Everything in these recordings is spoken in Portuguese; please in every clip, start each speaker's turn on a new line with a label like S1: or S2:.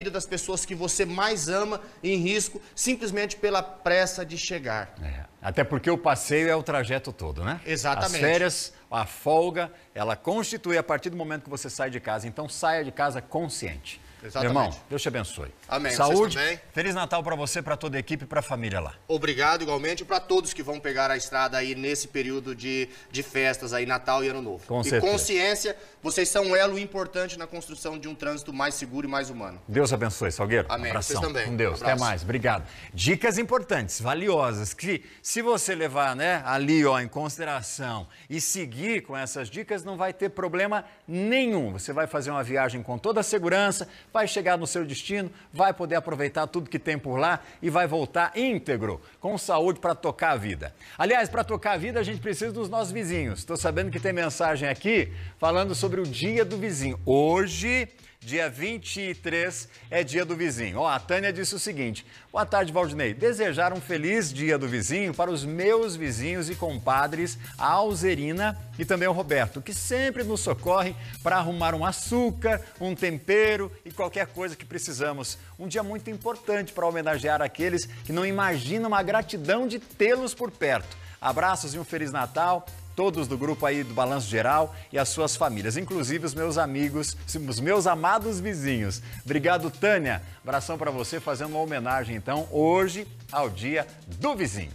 S1: vida das pessoas que você mais ama em risco simplesmente pela pressa de chegar. É, até porque o passeio é o trajeto todo, né? Exatamente. As férias, a folga, ela constitui a partir do momento que você sai de casa. Então saia de casa consciente. Exatamente. Meu irmão, Deus te abençoe. Amém. Saúde. Feliz Natal para você, para toda a equipe e para a família lá. Obrigado igualmente para todos que vão pegar a estrada aí nesse período de, de festas aí, Natal e Ano Novo. Com e certeza. consciência, vocês são um elo importante na construção de um trânsito mais seguro e mais humano. Deus abençoe, Salgueiro. Amém. Abração. Vocês também. Com Deus. Um Até mais. Obrigado. Dicas importantes, valiosas, que se você levar né, ali ó, em consideração e seguir com essas dicas, não vai ter problema nenhum. Você vai fazer uma viagem com toda a segurança, vai chegar no seu destino, vai poder aproveitar tudo que tem por lá e vai voltar íntegro, com saúde para tocar a vida. Aliás, para tocar a vida, a gente precisa dos nossos vizinhos. Estou sabendo que tem mensagem aqui falando sobre o dia do vizinho. Hoje. Dia 23 é dia do vizinho. Ó, oh, a Tânia disse o seguinte: Boa tarde, Valdinei. Desejar um feliz dia do vizinho para os meus vizinhos e compadres, a Alzerina e também o Roberto, que sempre nos socorrem para arrumar um açúcar, um tempero e qualquer coisa que precisamos. Um dia muito importante para homenagear aqueles que não imaginam a gratidão de tê-los por perto. Abraços e um Feliz Natal todos do grupo aí do Balanço Geral e as suas famílias, inclusive os meus amigos, os meus amados vizinhos. Obrigado, Tânia. Abração para você, fazendo uma homenagem então hoje ao Dia do Vizinho.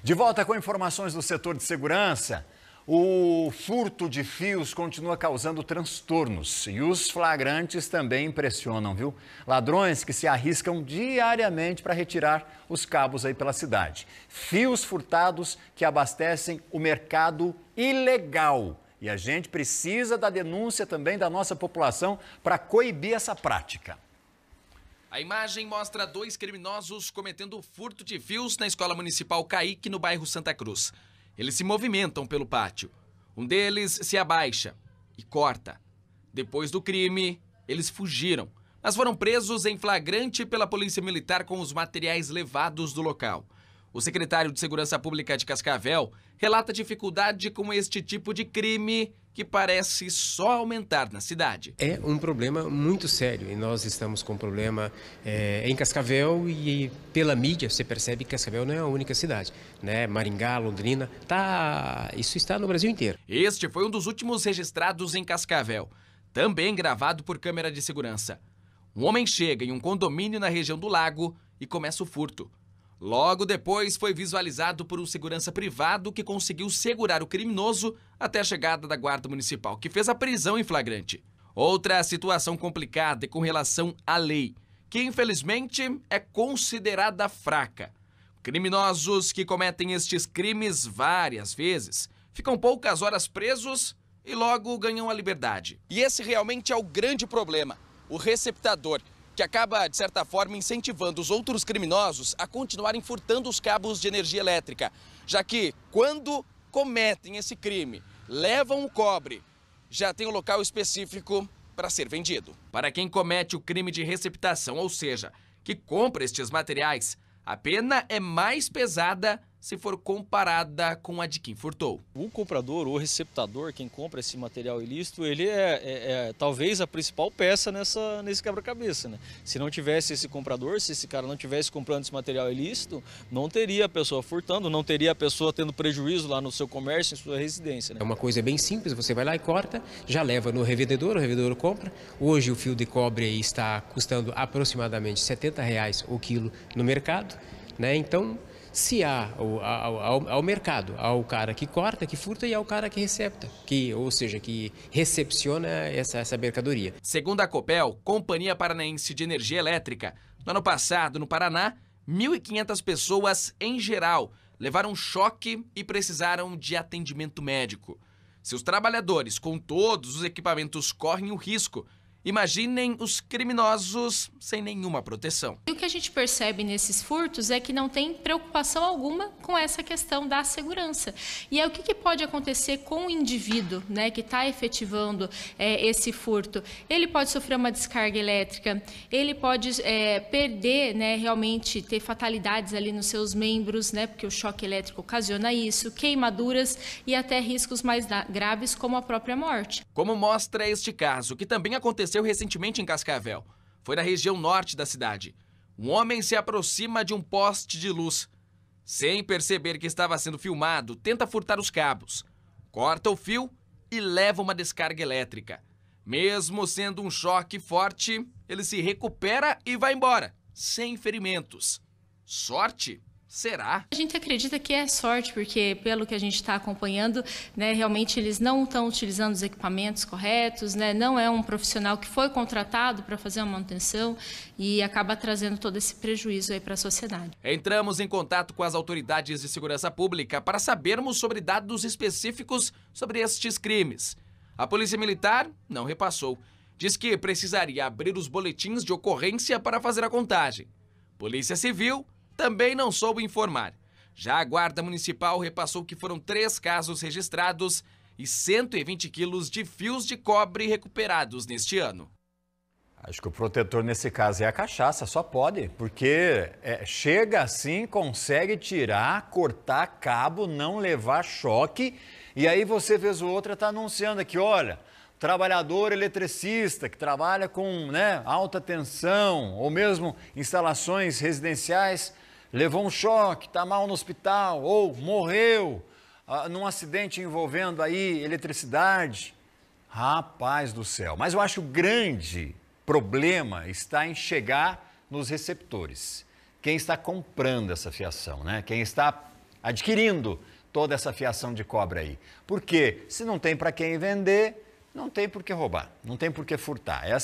S1: De volta com informações do setor de segurança. O furto de fios continua causando transtornos e os flagrantes também impressionam, viu? Ladrões que se arriscam diariamente para retirar os cabos aí pela cidade. Fios furtados que abastecem o mercado ilegal. E a gente precisa da denúncia também da nossa população para coibir essa prática.
S2: A imagem mostra dois criminosos cometendo furto de fios na Escola Municipal Caique, no bairro Santa Cruz. Eles se movimentam pelo pátio. Um deles se abaixa e corta. Depois do crime, eles fugiram, mas foram presos em flagrante pela polícia militar com os materiais levados do local. O secretário de Segurança Pública de Cascavel relata dificuldade com este tipo de crime que parece só aumentar na cidade.
S3: É um problema muito sério e nós estamos com um problema é, em Cascavel e pela mídia você percebe que Cascavel não é a única cidade, né? Maringá, Londrina, tá, isso está no Brasil inteiro.
S2: Este foi um dos últimos registrados em Cascavel, também gravado por câmera de segurança. Um homem chega em um condomínio na região do lago e começa o furto. Logo depois, foi visualizado por um segurança privado que conseguiu segurar o criminoso até a chegada da Guarda Municipal, que fez a prisão em flagrante. Outra situação complicada é com relação à lei, que infelizmente é considerada fraca. Criminosos que cometem estes crimes várias vezes ficam poucas horas presos e logo ganham a liberdade. E esse realmente é o grande problema: o receptador que acaba, de certa forma, incentivando os outros criminosos a continuarem furtando os cabos de energia elétrica, já que quando cometem esse crime, levam o cobre, já tem um local específico para ser vendido. Para quem comete o crime de receptação, ou seja, que compra estes materiais, a pena é mais pesada se for comparada com a de quem furtou. O comprador ou receptador, quem compra esse material ilícito, ele é, é, é talvez a principal peça nessa, nesse quebra-cabeça. Né? Se não tivesse esse comprador, se esse cara não tivesse comprando esse material ilícito, não teria a pessoa furtando, não teria a pessoa tendo prejuízo lá no seu comércio, em sua residência. Né?
S3: É uma coisa bem simples, você vai lá e corta, já leva no revendedor, o revendedor compra. Hoje o fio de cobre está custando aproximadamente R$ 70 o quilo no mercado. Né? Então, se há ao, ao, ao, mercado, ao cara que corta, que furta e ao cara que recepta, que, ou seja, que recepciona essa, essa mercadoria.
S2: Segundo a Copel, Companhia Paranaense de Energia Elétrica, no ano passado, no Paraná, 1.500 pessoas em geral levaram choque e precisaram de atendimento médico. Seus trabalhadores, com todos os equipamentos, correm o risco Imaginem os criminosos sem nenhuma proteção.
S4: E o que a gente percebe nesses furtos é que não tem preocupação alguma com essa questão da segurança. E é o que, que pode acontecer com o indivíduo né, que está efetivando é, esse furto. Ele pode sofrer uma descarga elétrica, ele pode é, perder, né, realmente ter fatalidades ali nos seus membros, né, porque o choque elétrico ocasiona isso, queimaduras e até riscos mais graves como a própria morte.
S2: Como mostra este caso, que também aconteceu aconteceu recentemente em Cascavel. Foi na região norte da cidade. Um homem se aproxima de um poste de luz. Sem perceber que estava sendo filmado, tenta furtar os cabos. Corta o fio e leva uma descarga elétrica. Mesmo sendo um choque forte, ele se recupera e vai embora, sem ferimentos. Sorte
S4: Será? A gente acredita que é sorte, porque pelo que a gente está acompanhando, né, realmente eles não estão utilizando os equipamentos corretos, né, não é um profissional que foi contratado para fazer a manutenção e acaba trazendo todo esse prejuízo para a sociedade.
S2: Entramos em contato com as autoridades de segurança pública para sabermos sobre dados específicos sobre estes crimes. A Polícia Militar não repassou. Diz que precisaria abrir os boletins de ocorrência para fazer a contagem. Polícia Civil também não soube informar. Já a Guarda Municipal repassou que foram três casos registrados e 120 quilos de fios de cobre recuperados neste ano.
S1: Acho que o protetor nesse caso é a cachaça, só pode, porque é, chega assim, consegue tirar, cortar cabo, não levar choque, e aí você vê o outro está anunciando aqui, olha, trabalhador eletricista que trabalha com né, alta tensão ou mesmo instalações residenciais levou um choque, está mal no hospital, ou morreu ah, num acidente envolvendo aí eletricidade. Rapaz do céu. Mas eu acho o grande problema está em chegar nos receptores. Quem está comprando essa fiação, né? Quem está adquirindo toda essa fiação de cobra aí. Porque se não tem para quem vender, não tem por que roubar, não tem por que furtar. Essa é